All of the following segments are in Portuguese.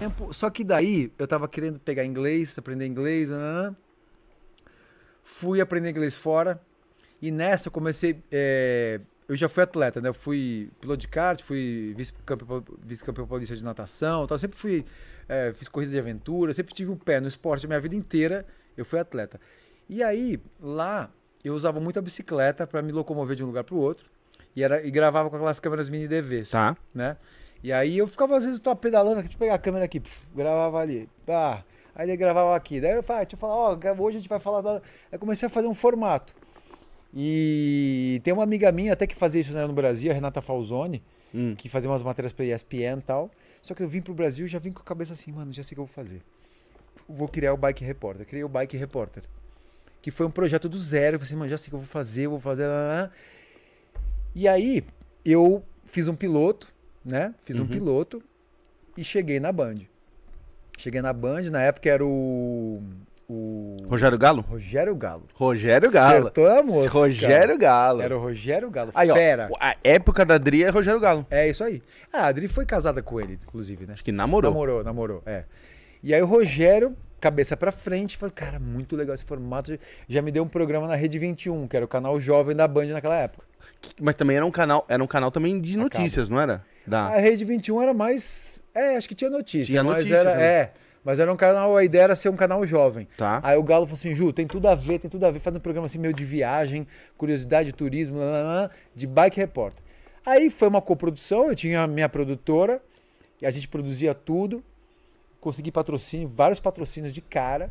É só que daí eu tava querendo pegar inglês, aprender inglês. Né, né, né. Fui aprender inglês fora. E nessa eu comecei. É, eu já fui atleta, né? Eu fui piloto de kart, fui vice-campeão vice paulista de natação. Tal. Eu sempre fui. É, fiz corrida de aventura, sempre tive o um pé no esporte. A minha vida inteira eu fui atleta. E aí, lá, eu usava muito a bicicleta para me locomover de um lugar para o outro. E, era, e gravava com aquelas câmeras mini DVs. Tá. Né? E aí eu ficava, às vezes, eu pedalando, deixa eu pegar a câmera aqui, gravava ali, pá. Aí ele gravava aqui. Daí eu falava, ah, deixa eu falar, ó, hoje a gente vai falar. Da... Aí comecei a fazer um formato. E tem uma amiga minha até que fazia isso né, no Brasil, a Renata Falzone, hum. que fazia umas matérias pra ESPN e tal. Só que eu vim pro Brasil e já vim com a cabeça assim, mano, já sei o que eu vou fazer. Vou criar o Bike reporter Criei o Bike reporter Que foi um projeto do zero. Eu falei assim, mano, já sei o que eu vou fazer, vou fazer. Lá, lá. E aí, eu fiz um piloto né? Fiz uhum. um piloto e cheguei na Band. Cheguei na Band, na época era o. o... Rogério Galo? Rogério Galo. Rogério Galo. Acertamos. Rogério Galo. Era o Rogério Galo. Aí, Fera. Ó, a época da Adri é Rogério Galo. É isso aí. Ah, a Adri foi casada com ele, inclusive, né? Acho que namorou. Namorou, namorou, é. E aí o Rogério, cabeça para frente, falou: Cara, muito legal esse formato. Já me deu um programa na Rede 21, que era o canal jovem da Band naquela época. mas também era um canal, era um canal também de notícias, não era? Dá. A Rede 21 era mais. É, acho que tinha notícia. Tinha mas notícia. Era, né? É. Mas era um canal, a ideia era ser um canal jovem. Tá. Aí o Galo falou assim: Ju, tem tudo a ver, tem tudo a ver. Faz um programa assim meio de viagem, curiosidade, turismo, de Bike Repórter. Aí foi uma coprodução, eu tinha a minha produtora, e a gente produzia tudo. Consegui patrocínio, vários patrocínios de cara.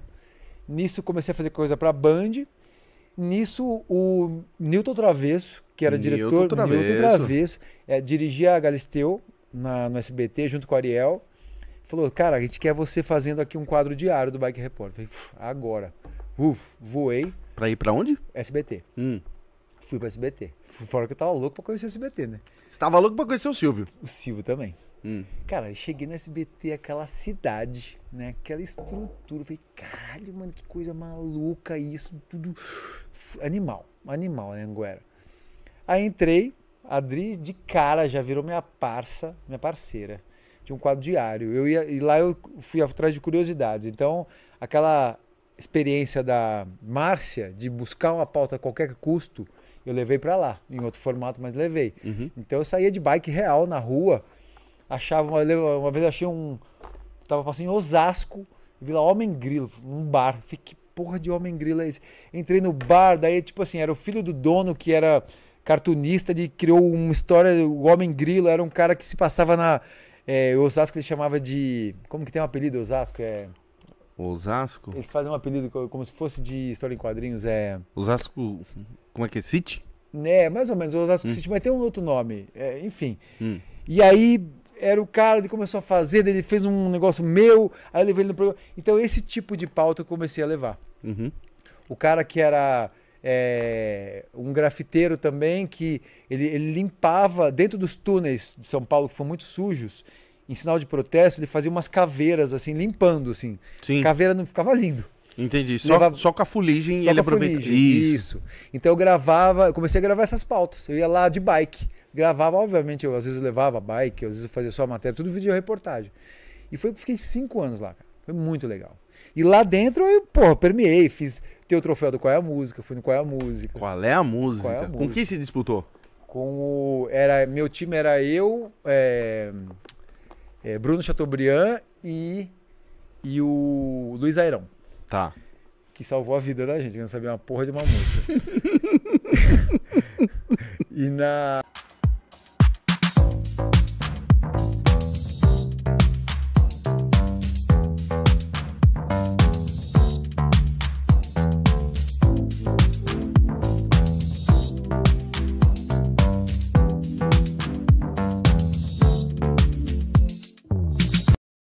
Nisso comecei a fazer coisa pra Band. Nisso, o Newton Travesso, que era Newton diretor, Travesso. Newton Travesso, é, dirigia a Galisteu na, no SBT junto com o Ariel. Falou, cara, a gente quer você fazendo aqui um quadro diário do Bike Report. Falei, agora. Uf, voei. Pra ir pra onde? SBT. Hum. Fui para SBT. Fora que eu tava louco pra conhecer o SBT, né? Você tava louco pra conhecer o Silvio? O Silvio também. Hum. Cara, eu cheguei no SBT, aquela cidade, né? Aquela estrutura. falei, caralho, mano, que coisa maluca isso, tudo. Animal, animal, né, Anguera? Aí entrei, a Adri de cara já virou minha parça, minha parceira. Tinha um quadro diário. Eu ia, e lá eu fui atrás de curiosidades. Então, aquela experiência da Márcia de buscar uma pauta a qualquer custo eu levei para lá, em outro formato, mas levei. Uhum. Então eu saía de bike real na rua, achava, uma, uma vez eu achei um, tava passando em Osasco, vi lá Homem Grilo, num bar. Fiquei, que porra de Homem Grilo é esse? Entrei no bar, daí tipo assim, era o filho do dono que era cartunista, ele criou uma história, o Homem Grilo era um cara que se passava na... É, Osasco ele chamava de... Como que tem um apelido Osasco? É... Osasco? Eles fazem um apelido como se fosse de história em quadrinhos. É... Osasco. Como é que é? City? É, mais ou menos, Osasco hum. City, mas tem um outro nome. É, enfim. Hum. E aí era o cara, ele começou a fazer, ele fez um negócio meu, aí eu levei ele no programa. Então, esse tipo de pauta eu comecei a levar. Uhum. O cara que era é, um grafiteiro também, que ele, ele, limpava dentro dos túneis de São Paulo, que foram muito sujos, em sinal de protesto, ele fazia umas caveiras, assim, limpando, assim. Sim. Caveira não ficava lindo. Entendi. Só, só com a fuligem só ele aproveitava. Isso. Isso. Então eu gravava, eu comecei a gravar essas pautas. Eu ia lá de bike. Gravava, obviamente, eu às vezes levava bike, às vezes eu fazia só a matéria, tudo vídeo reportagem. E foi que fiquei cinco anos lá, cara. Foi muito legal. E lá dentro eu, porra, permeei, fiz ter o troféu do Qual é a Música, fui no Qual é a Música. Qual é a música? É a música? Com quem se disputou? Com o. Era, meu time era eu. É é, Bruno Chateaubriand e, e o Luiz Airão. Tá. Que salvou a vida da gente, que não sabia uma porra de uma música. e na.